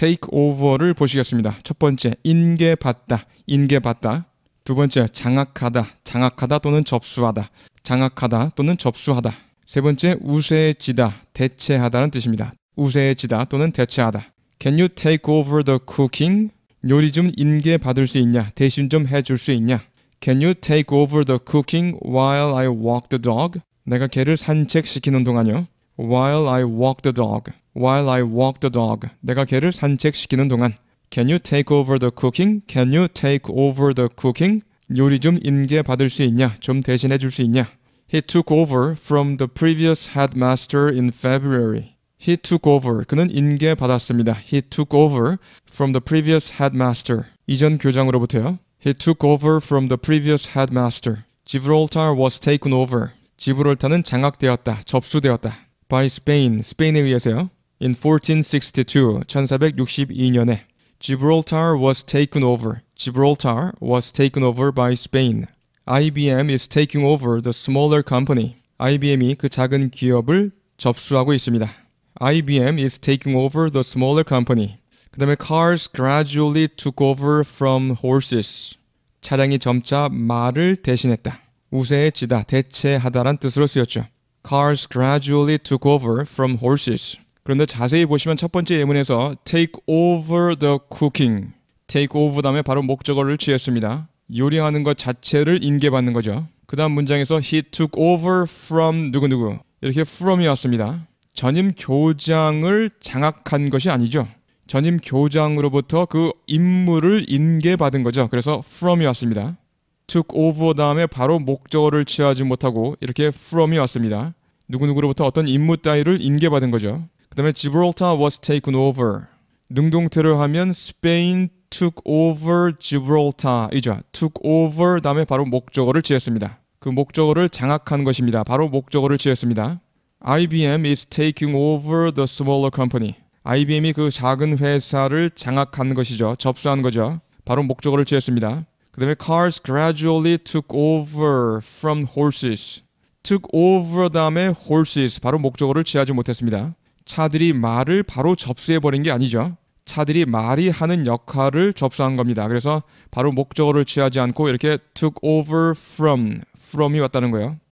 테이크오버를 보시겠습니다. 첫 번째 인계받다, 인계받다. 두 번째 장악하다, 장악하다 또는 접수하다, 장악하다 또는 접수하다. 세 번째 우세지다, 대체하다는 뜻입니다. 우세지다 또는 대체하다. Can you take over the cooking? 요리 좀 인계받을 수 있냐? 대신 좀 해줄 수 있냐? Can you take over the cooking while I walk the dog? 내가 개를 산책시키는 동안요. While I walk the dog. while I walk the dog. 내가 개를 산책시키는 동안 Can you take over the cooking? Can you take over the cooking? 요리 좀 인계받을 수 있냐? 좀 대신해 줄 수 있냐? He took over from the previous headmaster in February. He took over. 그는 인계받았습니다. He took over from the previous headmaster. 이전 교장으로부터요. He took over from the previous headmaster. Gibraltar was taken over. 지브롤타는 장악되었다, 접수되었다. By Spain, 스페인에 의해서요. In 1462, 1462년에 Gibraltar was taken over. Gibraltar was taken over by Spain. IBM is taking over the smaller company. IBM이 그 작은 기업을 접수하고 있습니다. IBM is taking over the smaller company. 그 다음에 cars gradually took over from horses. 차량이 점차 말을 대신했다. 우세해지다, 대체하다란 뜻으로 쓰였죠. Cars gradually took over from horses. 그런데 자세히 보시면 첫 번째 예문에서 take over the cooking, take over 다음에 바로 목적어를 취했습니다. 요리하는 것 자체를 인계받는 거죠. 그 다음 문장에서 he took over from 누구누구 이렇게 from이 왔습니다. 전임 교장을 장악한 것이 아니죠. 전임 교장으로부터 그 임무를 인계받은 거죠. 그래서 from이 왔습니다. took over 다음에 바로 목적어를 취하지 못하고 이렇게 from이 왔습니다. 누구누구로부터 어떤 임무 따위를 인계받은 거죠. 그다음에 지브롤타 was taken over. 능동태를 하면 스페인 took over 지브롤타이죠. took over 다음에 바로 목적어를 지었습니다. 그 목적어를 장악한 것입니다. 바로 목적어를 지었습니다. IBM is taking over the smaller company. IBM이 그 작은 회사를 장악한 것이죠. 접수한 거죠. 바로 목적어를 지었습니다. 그 다음에 cars gradually took over from horses. took over 다음에 horses. 바로 목적어를 취하지 못했습니다. 차들이 말을 바로 접수해 버린 게 아니죠. 차들이 말이 하는 역할을 접수한 겁니다. 그래서 바로 목적어를 취하지 않고 이렇게 took over from, from이 왔다는 거예요.